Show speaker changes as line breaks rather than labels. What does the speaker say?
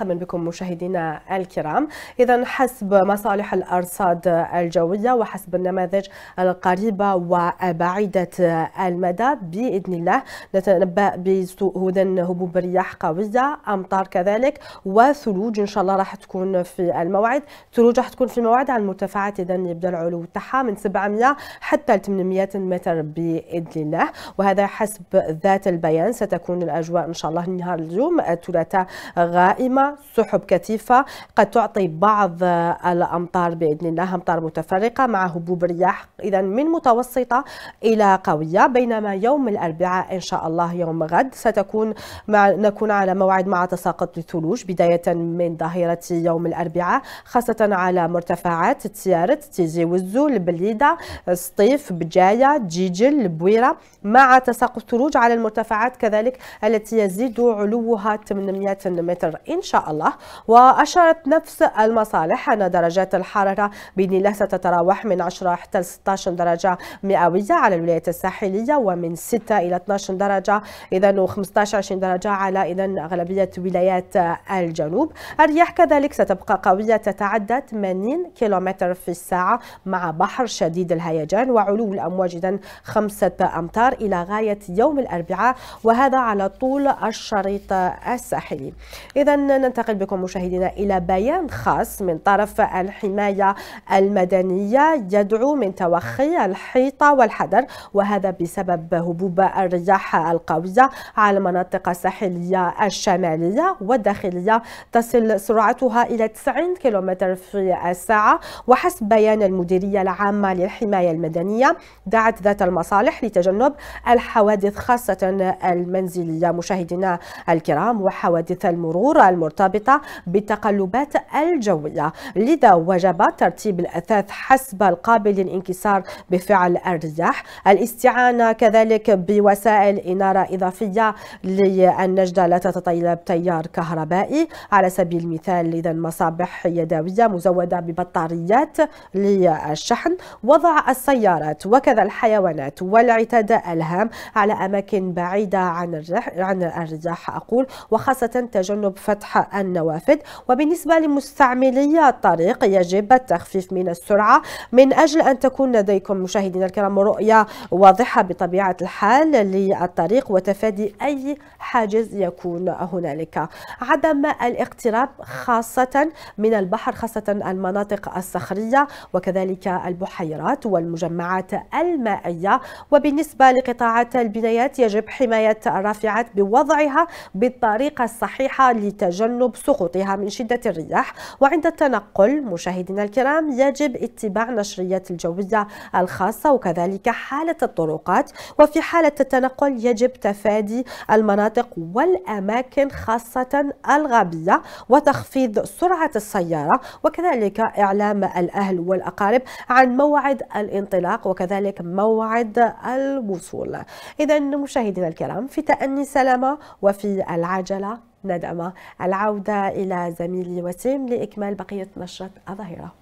مرحبا بكم مشاهدينا الكرام اذا حسب مصالح الارصاد الجويه وحسب النماذج القريبه وبعيده المدى باذن الله نتنبا بهدى هبوب رياح قويه امطار كذلك وثلوج ان شاء الله راح تكون في الموعد ثلوج راح تكون في الموعد على المرتفعات اذا يبدا العلو تاعها من 700 حتى 800 متر باذن الله وهذا حسب ذات البيان ستكون الاجواء ان شاء الله نهار اليوم الثلاثاء غائمه سحب كثيفة قد تعطي بعض آه، الأمطار بإذن الله أمطار متفرقة مع هبوب رياح إذا من متوسطة إلى قوية بينما يوم الأربعاء إن شاء الله يوم غد ستكون مع نكون على موعد مع تساقط الثلوج بداية من ظهيرة يوم الأربعاء خاصة على مرتفعات تيارت تيزي وزو البليدة سطيف بجاية جيجل بويرة مع تساقط الثلوج على المرتفعات كذلك التي يزيد علوها 800 متر إن شاء شاء الله وأشارت نفس المصالح أن درجات الحرارة بإذن الله ستتراوح من 10 حتى 16 درجة مئوية على الولايات الساحلية ومن 6 إلى 12 درجة إذا و15 20 درجة على إذا أغلبية ولايات الجنوب الرياح كذلك ستبقى قوية تتعدى 80 كيلومتر في الساعة مع بحر شديد الهيجان وعلو الأمواج إذا خمسة أمتار إلى غاية يوم الأربعاء وهذا على طول الشريط الساحلي إذا ننتقل بكم مشاهدينا إلى بيان خاص من طرف الحماية المدنية يدعو من توخي الحيطة والحذر وهذا بسبب هبوب الرياح القوية على المناطق الساحلية الشمالية والداخلية تصل سرعتها إلى 90 كم في الساعة وحسب بيان المديرية العامة للحماية المدنية دعت ذات المصالح لتجنب الحوادث خاصة المنزلية مشاهدينا الكرام وحوادث المرور المرتفع المرتبطة بالتقلبات الجوية لذا وجب ترتيب الأثاث حسب القابل للانكسار بفعل الرياح الاستعانة كذلك بوسائل إنارة إضافية للنجدة لا تتطلب تيار كهربائي على سبيل المثال لذا مصابح يدوية مزودة ببطاريات للشحن وضع السيارات وكذا الحيوانات والعتاد الهام على أماكن بعيدة عن عن الرياح أقول وخاصة تجنب فتح النوافذ وبالنسبة لمستعملي الطريق يجب التخفيف من السرعة من أجل أن تكون لديكم مشاهدينا الكرام رؤية واضحة بطبيعة الحال للطريق وتفادي أي حاجز يكون هنالك عدم الاقتراب خاصة من البحر خاصة المناطق الصخرية وكذلك البحيرات والمجمعات المائية وبالنسبة لقطاعات البنايات يجب حماية الرافعات بوضعها بالطريقة الصحيحة لتجنب تسبب سقوطها من شدة الرياح وعند التنقل مشاهدينا الكرام يجب اتباع نشريات الجوية الخاصة وكذلك حالة الطرقات وفي حالة التنقل يجب تفادي المناطق والأماكن خاصة الغابية وتخفيض سرعة السيارة وكذلك إعلام الأهل والأقارب عن موعد الانطلاق وكذلك موعد الوصول إذا مشاهدينا الكرام في تأني سلامة وفي العجلة ندمة العودة إلى زميلي وسيم لإكمال بقية نشرة الظهيرة